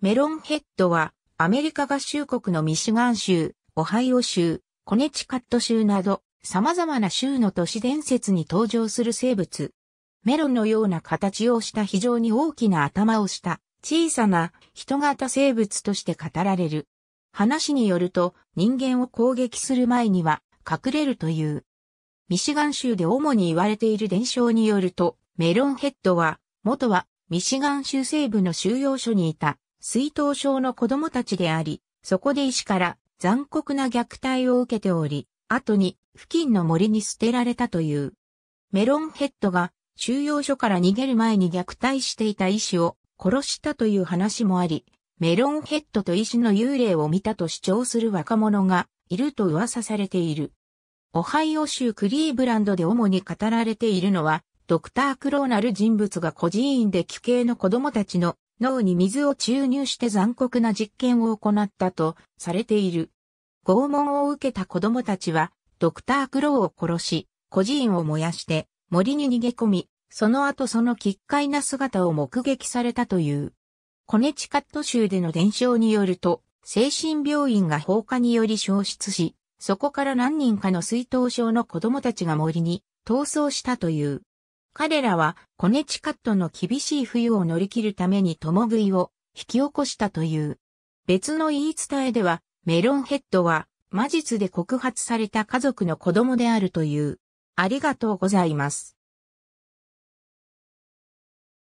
メロンヘッドは、アメリカ合衆国のミシガン州、オハイオ州、コネチカット州など、様々な州の都市伝説に登場する生物。メロンのような形をした非常に大きな頭をした小さな人型生物として語られる。話によると人間を攻撃する前には隠れるという。ミシガン州で主に言われている伝承によるとメロンヘッドは元はミシガン州西部の収容所にいた水頭症の子供たちであり、そこで医師から残酷な虐待を受けており、後に付近の森に捨てられたという。メロンヘッドが収容所から逃げる前に虐待していた医師を殺したという話もあり、メロンヘッドと医師の幽霊を見たと主張する若者がいると噂されている。オハイオ州クリーブランドで主に語られているのは、ドクター・クローナル人物が孤児院で奇形の子供たちの脳に水を注入して残酷な実験を行ったとされている。拷問を受けた子供たちは、ドクター・クローを殺し、孤児院を燃やして森に逃げ込み、その後その奇怪な姿を目撃されたという。コネチカット州での伝承によると、精神病院が放火により消失し、そこから何人かの水頭症の子供たちが森に逃走したという。彼らはコネチカットの厳しい冬を乗り切るために共食いを引き起こしたという。別の言い伝えでは、メロンヘッドは魔術で告発された家族の子供であるという。ありがとうございます。